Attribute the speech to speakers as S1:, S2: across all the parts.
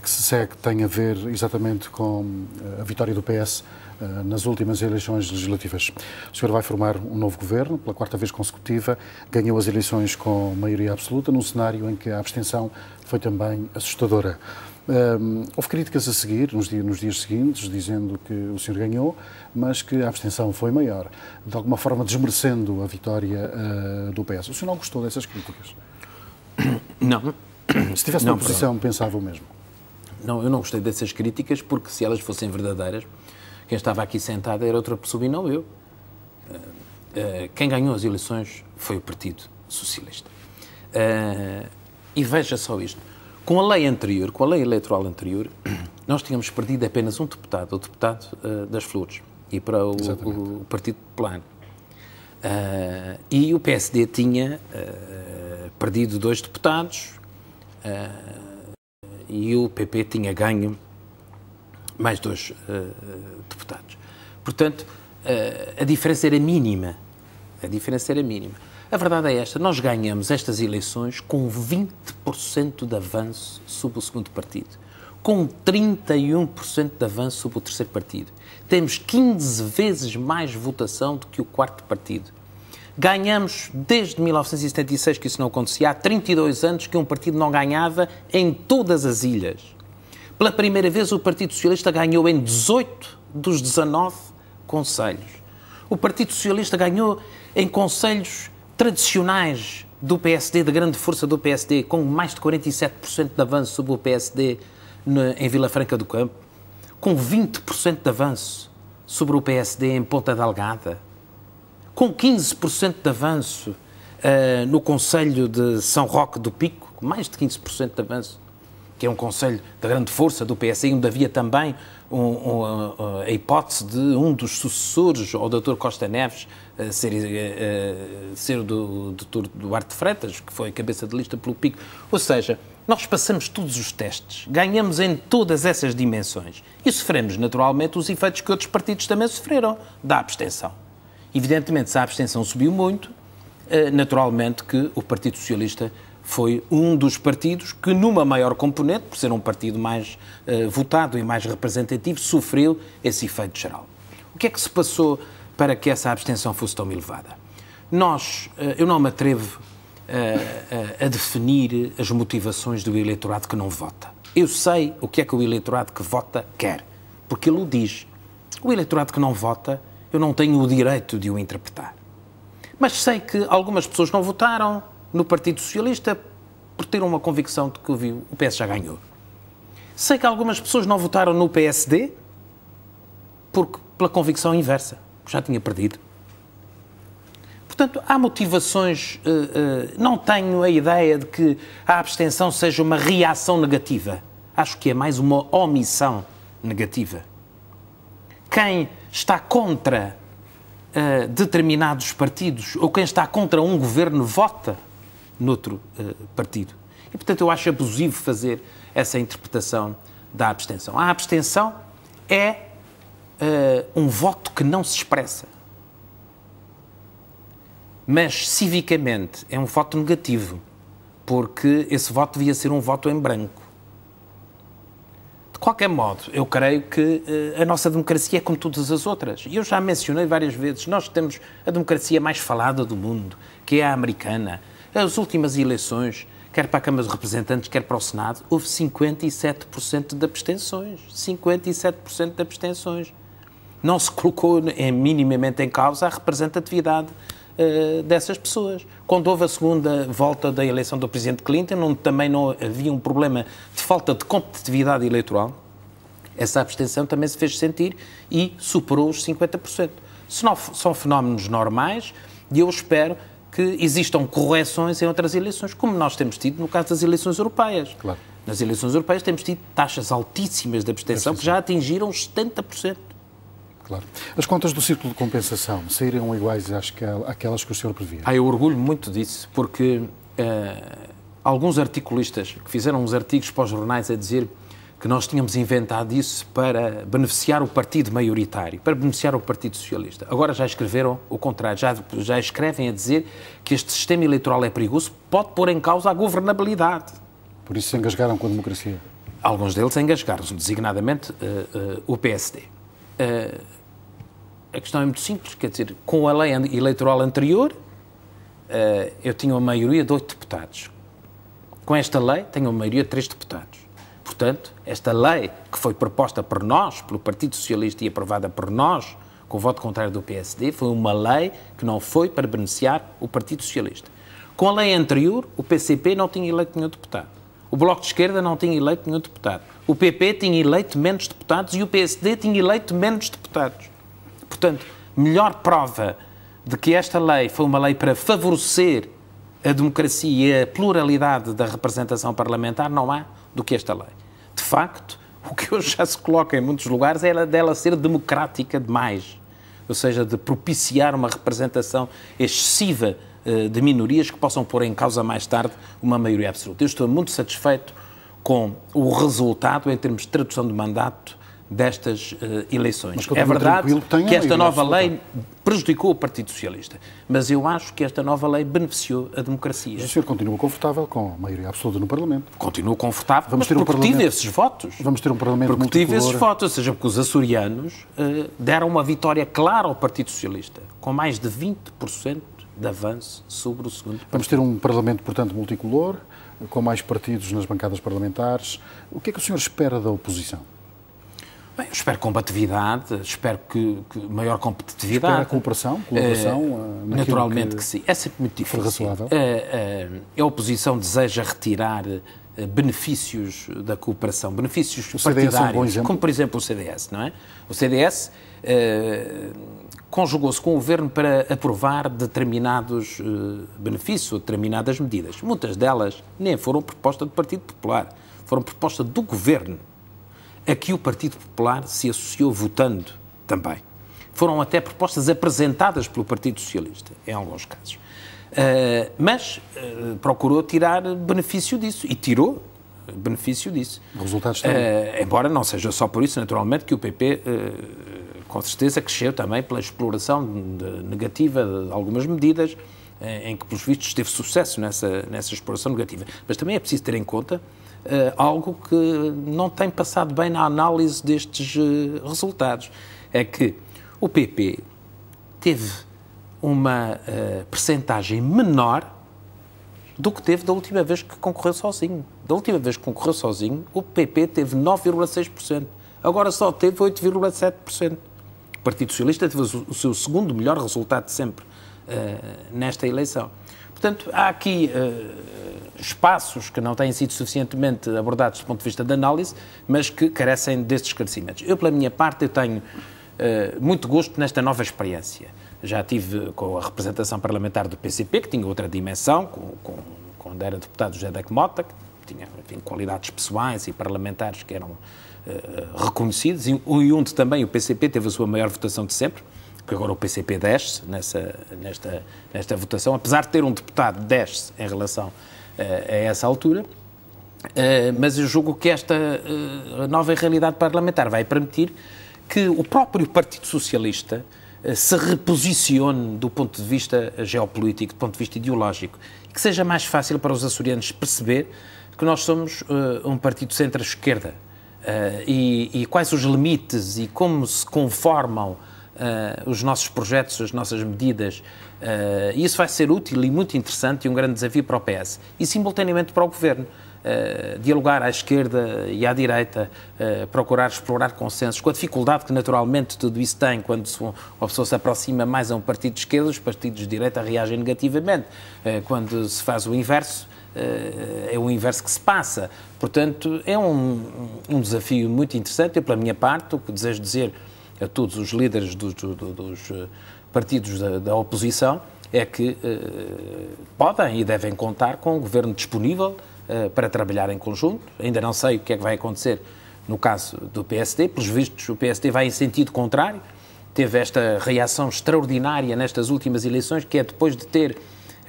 S1: que se segue tem a ver exatamente com eh, a vitória do PS eh, nas últimas eleições legislativas. O senhor vai formar um novo governo, pela quarta vez consecutiva, ganhou as eleições com maioria absoluta, num cenário em que a abstenção foi também assustadora. Um, houve críticas a seguir, nos dias, nos dias, seguintes, dizendo que o senhor ganhou, mas que a abstenção foi maior, de alguma forma desmerecendo a vitória uh, do PS. O senhor não gostou dessas críticas? Não, se tivesse não, oposição, posição, perdão. pensava o mesmo. Não, eu não gostei dessas críticas, porque se elas fossem verdadeiras, quem estava aqui sentado era outra pessoa e não eu. Eh, eh, quem ganhou as eleições foi o Partido Socialista. Eh, e veja só isto. Com a lei anterior, com a lei eleitoral anterior, nós tínhamos perdido apenas um deputado, o deputado das Flores, e para o, o Partido Plano. Uh, e o PSD tinha uh, perdido dois deputados, eh, e o PP tinha ganho mais dois eh, deputados. Portanto, eh, a diferença era mínima. A diferença era mínima. A verdade é esta: nós ganhamos estas eleições com 20% de avanço sobre o segundo partido, com 31% de avanço sobre o terceiro partido. Temos 15 vezes mais votação do que o quarto partido. Ganhamos desde 1976 que isso não acontecia. Há 32 anos que um partido não ganhava em todas as ilhas. Pela primeira vez, o Partido Socialista ganhou em 18 dos 19 conselhos. O Partido Socialista ganhou em conselhos tradicionais do PSD, da grande força do PSD, com mais de 47% de avanço sobre o PSD em Vila Franca do Campo, com 20% de avanço sobre o PSD em Ponta Delgada, com 15% de avanço uh, no Conselho de São Roque do Pico, mais de 15% de avanço, que é um conselho da grande força do PSI, onde havia também um, um, eh, a hipótese de um dos sucessores, ao Dr. Costa Neves, uh, ser, uh, ser do Dr. Duarte Freitas, que foi cabeça de lista pelo Pico. Ou seja, nós passamos todos os testes, ganhamos em todas essas dimensões e sofremos naturalmente os efeitos que outros partidos também sofreram da abstenção. Evidentemente, se a abstenção subiu muito, eh, naturalmente que o Partido Socialista foi um dos partidos que, numa maior componente, por ser um partido mais eh, votado e mais representativo, sofreu esse efeito geral. O que é que se passou para que essa abstenção fosse tão elevada? Nós, eh, eu não me atrevo a definir as motivações do eleitorado que não vota. Eu sei o que é que o eleitorado que vota quer, porque ele o diz. O eleitorado que não vota eu não tenho o direito de o interpretar. Mas sei que algumas pessoas não votaram no Partido Socialista por ter uma convicção de que o PS já ganhou. Sei que algumas pessoas não votaram no PSD porque, pela convicção inversa, que já tinha perdido. Portanto, há motivações. Uh, uh, não tenho a ideia de que a abstenção seja uma reação negativa. Acho que é mais uma omissão negativa. Quem está contra uh, determinados partidos ou quem está contra um governo vota noutro uh, partido. E, portanto, eu acho abusivo fazer essa interpretação da abstenção. A abstenção é uh, um voto que não se expressa. Mas, civicamente, é um voto negativo, porque esse voto devia ser um voto em branco. De qualquer modo, eu creio que eh, a nossa democracia é como todas as outras. E eu já mencionei várias vezes, nós temos a democracia mais falada do mundo, que é a americana. As últimas eleições, quer para a Câmara dos Representantes, quer para o Senado, houve 57% de abstenções. 57% de abstenções. Não se colocou em, minimamente em causa a representatividade uh, dessas pessoas. Quando houve a segunda volta da eleição do presidente Clinton, onde também não havia um problema de falta de competitividade eleitoral, essa abstenção também se fez sentir e superou os 50%. Se não, são fenómenos normais e eu espero que existam correções em outras eleições, como nós temos tido no caso das eleições europeias. Claro. Nas eleições europeias temos tido taxas altíssimas de abstenção, abstenção. que já atingiram os 70%. Claro. As contas do círculo de compensação saíram iguais às que, àquelas que o senhor previa? Ah, eu orgulho muito disso, porque uh, alguns articulistas que fizeram uns artigos para os jornais a dizer que nós tínhamos inventado isso para beneficiar o partido maioritário, para beneficiar o Partido Socialista. Agora já escreveram o contrário, já, já escrevem a dizer que este sistema eleitoral é perigoso, pode pôr em causa a governabilidade. Por isso se engasgaram com a democracia? Alguns deles engasgaram-se, designadamente uh, uh, o PSD. Uh, a questão é muito simples, quer dizer, com a lei eleitoral anterior, eh, eu tinha uma maioria de oito deputados. Com esta lei, tenho uma maioria de três deputados. Portanto, esta lei que foi proposta por nós, pelo Partido Socialista e aprovada por nós, com o voto contrário do PSD, foi uma lei que não foi para beneficiar o Partido Socialista. Com a lei anterior, o PCP não tinha eleito nenhum deputado. O Bloco de Esquerda não tinha eleito nenhum deputado. O PP tinha eleito menos deputados e o PSD tinha eleito menos deputados. Portanto, melhor prova de que esta lei foi uma lei para favorecer a democracia e a pluralidade da representação parlamentar não há do que esta lei. De facto, o que hoje já se coloca em muitos lugares é ela dela ser democrática demais, ou seja, de propiciar uma representação excessiva eh, de minorias que possam pôr em causa mais tarde uma maioria absoluta. Eu estou muito satisfeito com o resultado em termos de tradução de mandato destas uh, eleições. É verdade que esta nova lei prejudicou o Partido Socialista, mas eu acho que esta nova lei beneficiou a democracia. o senhor continua confortável com a maioria absoluta no Parlamento? continua confortável, Vamos ter um porque tive esses votos. Vamos ter um Parlamento Porque tive esses votos, ou seja, porque os açorianos uh, deram uma vitória clara ao Partido Socialista, com mais de 20% de avanço sobre o segundo partido. Vamos ter um Parlamento, portanto, multicolor, com mais partidos nas bancadas parlamentares. O que é que o senhor espera da oposição? Bem, espero combatividade, espero que, que maior competitividade. Espero a cooperação, colaboração. Uh, naturalmente que, que, sim. É sempre muito difícil. Razoável. Uh, uh, a oposição deseja retirar eh, benefícios da cooperação, benefícios o partidários, é um como por exemplo o CDS, não é? O CDS conjugou-se com o governo para aprovar determinados benefícios, determinadas medidas. Muitas delas nem foram proposta do Partido Popular, foram proposta do governo a que o Partido Popular se associou votando também. Foram até propostas apresentadas pelo Partido Socialista, em alguns casos. Uh, mas uh, procurou tirar benefício disso e tirou eh, benefício disso. Resultados também. Uh, embora não seja só por isso, naturalmente, que o PP com certeza cresceu também pela exploração de, negativa de algumas medidas, em que, pelos vistos, teve sucesso nessa, nessa exploração negativa. Mas também é preciso ter em conta eh, algo que não tem passado bem na análise destes eh, resultados. É que o PP teve uma uh, percentagem menor do que teve da última vez que concorreu sozinho. Da última vez que concorreu sozinho, o PP teve 9,6%. Agora só teve 8,7%. O Partido Socialista teve o seu segundo melhor resultado de sempre uh, nesta eleição. Portanto, há aqui eh, espaços que não têm sido suficientemente abordados do ponto de vista da análise, mas que carecem desses esclarecimentos. Eu, pela minha parte, eu tenho uh, muito gosto nesta nova experiência. Já tive com a representação parlamentar do PCP, que tinha outra dimensão, com, com, quando era deputado José Dac Mota, que tinha enfim, qualidades pessoais e parlamentares que eram uh, reconhecidos, e, e onde também o PCP teve a sua maior votação de sempre porque agora o PCP desce nessa, nesta, nesta votação, apesar de ter um deputado, desce em relação a, eh, a essa altura. Eh, mas eu julgo que esta eh, nova realidade parlamentar vai permitir que o próprio Partido Socialista se reposicione do ponto de vista geopolítico, do ponto de vista ideológico, e que seja mais fácil para os açorianos perceber que nós somos uh, um partido centro-esquerda uh, e, e, quais os limites e como se conformam uh, os nossos projetos, as nossas medidas. Uh, e isso vai ser útil e muito interessante e um grande desafio para o PS e, simultaneamente, para o Governo. Uh, dialogar à esquerda e à direita, uh, procurar explorar consensos, com a dificuldade que naturalmente tudo isso tem quando se, uma pessoa se aproxima mais a um partido de esquerda, os partidos de direita reagem negativamente. Uh, quando se faz o inverso, é o inverso que se passa. Portanto, é um, um desafio muito interessante. Eu, pela minha parte, o que desejo dizer a todos os líderes dos, dos eh, partidos da, da, oposição, é que eh, podem e devem contar com um governo disponível eh, para trabalhar em conjunto. Ainda não sei o que é que vai acontecer no caso do PSD. Pelos vistos, o PSD vai em sentido contrário. Teve esta reação extraordinária nestas últimas eleições, que é depois de ter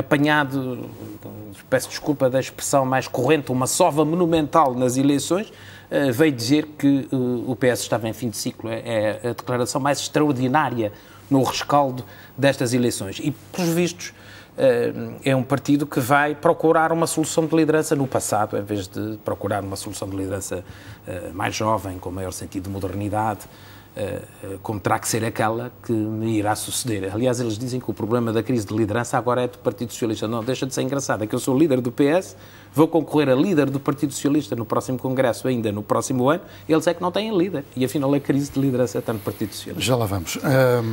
S1: apanhado, peço desculpa da expressão mais corrente, uma sova monumental nas eleições, eh, veio dizer que eh, o PS estava em fim de ciclo. É, é a declaração mais extraordinária no rescaldo destas eleições. E, pelos vistos, eh, é um partido que vai procurar uma solução de liderança no passado, em vez de procurar uma solução de liderança mais jovem, com maior sentido de modernidade, eh, eh, como terá que ser aquela que me irá suceder. Aliás, eles dizem que o problema da crise de liderança agora é do Partido Socialista. Não, deixa de ser engraçado, é que eu sou líder do PS, vou concorrer a líder do Partido Socialista no próximo Congresso, ainda no próximo ano, eles é que não têm líder. E afinal, a crise de liderança está é no Partido Socialista. Já lá vamos. Um...